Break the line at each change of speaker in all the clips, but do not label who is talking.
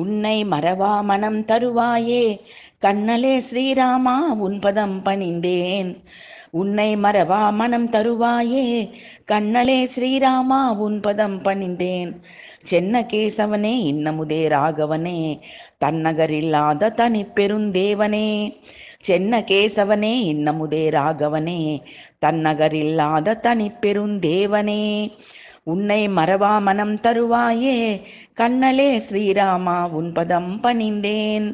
உன்னை மறவா மனம் தருவாயே கண்ணலே ஸ்ரீராமா உன்பதம் பணிந்தேன் உன்னை மறவா மனம் தருவாயே கண்ணலே ஸ்ரீராமா உன்பதம் பணிந்தேன் சென்ன கேசவனே இன்னமுதே ராகவனே தன்னகரில்லாத தனி பெருந்தேவனே சென்ன கேசவனே இன்னமுதே ராகவனே தன்னகரில்லாத தனி பெருந்தேவனே உன்னை மறவா மனம் தருவாயே கண்ணலே ஸ்ரீராமா உன் பதம் பணிந்தேன்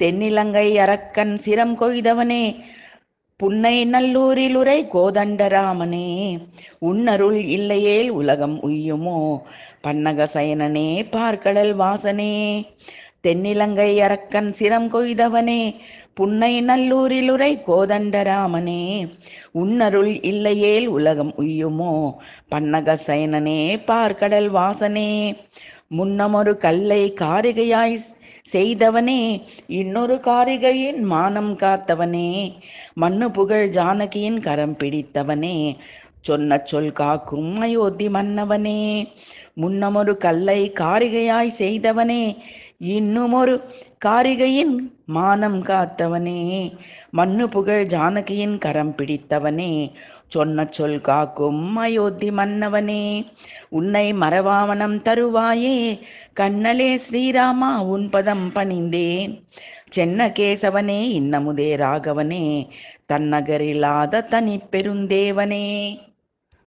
தென்னிலங்கை அரக்கன் சிரம் கொய்தவனே புன்னை நல்லூரில் உரை கோதண்டராமனே உன்னருள் இல்லையேல் உலகம் உய்யுமோ பன்னக சயனனே பார்க்கடல் வாசனே தென்னிலங்கை அரக்கன் சிரம் கொய்தவனே புன்னை நல்லூரிலுரை கோதண்டராமனே உன்னருள் இல்லையேல் உலகம் உய்யுமோ பன்னக சயனனே பார்க்கடல் வாசனே முன்னமொரு கல்லை காரிகையாய் செய்தவனே இன்னொரு காரிகையின் மானம் காத்தவனே மண்ணு புகழ் ஜானகியின் கரம் பிடித்தவனே சொன்ன சொல் காக்கும் அயோத்தி மன்னவனே முன்னமொரு கல்லை காரிகையாய் செய்தவனே இன்னுமொரு காரிகையின் மானம் காத்தவனே மண்ணு புகழ் ஜானகியின் கரம் பிடித்தவனே சொன்ன சொல் காக்கும் அயோத்தி மன்னவனே உன்னை மரவாவனம் தருவாயே கண்ணலே ஸ்ரீராமா உன்பதம் பணிந்தேன் சென்ன கேசவனே இன்னமுதே ராகவனே தன்னகரில்லாத தனி பெருந்தேவனே